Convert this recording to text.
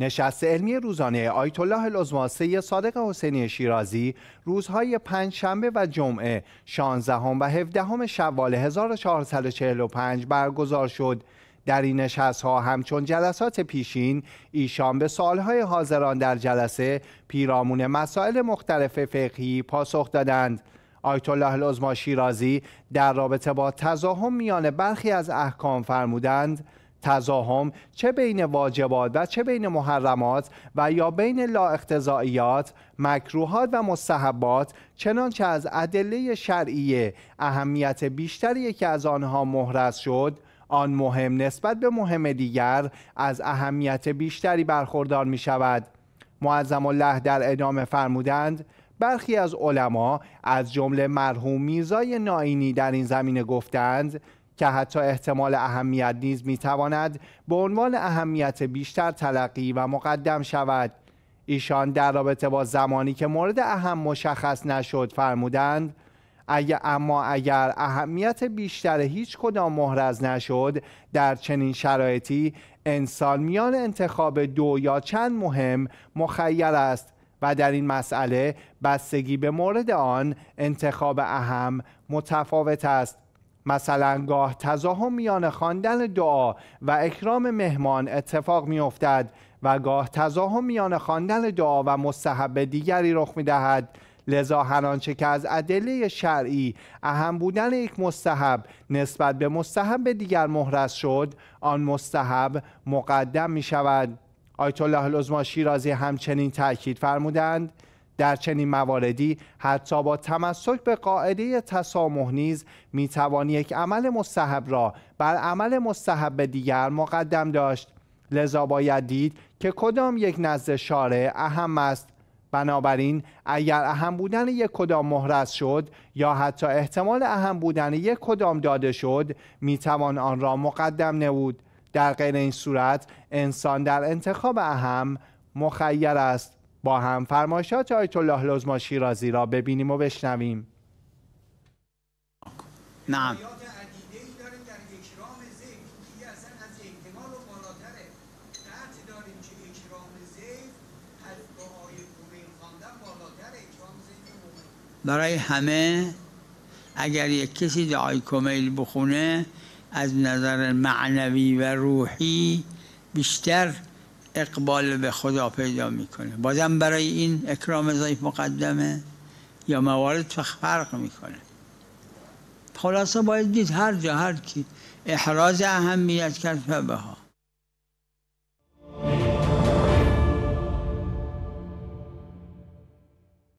نشست علمی روزانه آیت الله صادق حسینی شیرازی روزهای پنج شنبه و جمعه 16 و 17 هم شوال 1445 برگزار شد در این نشست ها همچون جلسات پیشین ایشان به سالهای حاضران در جلسه پیرامون مسائل مختلف فقهی پاسخ دادند آیت الله شیرازی در رابطه با تزاهم میان برخی از احکام فرمودند تزاهم چه بین واجبات و چه بین محرمات و یا بین اختزائیات مکروهات و مستحبات چنانچه از ادله شرعیه اهمیت بیشتری که از آنها محرز شد آن مهم نسبت به مهم دیگر از اهمیت بیشتری برخوردار می شود معظم الله در ادامه فرمودند برخی از علما از جمله مرحوم میزای ناینی در این زمینه گفتند که حتی احتمال اهمیت نیز میتواند به عنوان اهمیت بیشتر تلقی و مقدم شود ایشان در رابطه با زمانی که مورد اهم مشخص نشد فرمودند اگر اما اگر اهمیت بیشتر هیچ کدام مهرز نشد در چنین شرایطی انسان میان انتخاب دو یا چند مهم مخیر است و در این مسئله بستگی به مورد آن انتخاب اهم متفاوت است مثلا گاه تزاهم میان خواندن دعا و اکرام مهمان اتفاق میافتد و گاه تزاهم میان خواندن دعا و مستحب دیگری رخ میدهد لذا هر آنچه که از ادله شرعی اهم بودن یک مستحب نسبت به مستحب دیگر مهرس شد آن مستحب مقدم می شود آیت الله شیرازی همچنین تاکید فرمودند در چنین مواردی حتی با تمسک به قاعده تسامح نیز میتوان یک عمل مستحب را بر عمل مستحب دیگر مقدم داشت لذا باید دید که کدام یک نزد شارع اهم است بنابراین اگر اهم بودن یک کدام مهرس شد یا حتی احتمال اهم بودن یک کدام داده شد می توان آن را مقدم نبود در غیر این صورت انسان در انتخاب اهم مخیر است با هم فرمایشات آیت الله لزما شیرازی را ببینیم و بشنویم نعم برای همه اگر یک کسی دعای کمیل بخونه از نظر معنوی و روحی بیشتر اقبال به خدا پیدا میکنه بازم برای این اکرام ضعیف مقدمه یا موارد فرق میکنه خلاصه باید دید هر جا هر کی احراز اهمیت کرد فبه ها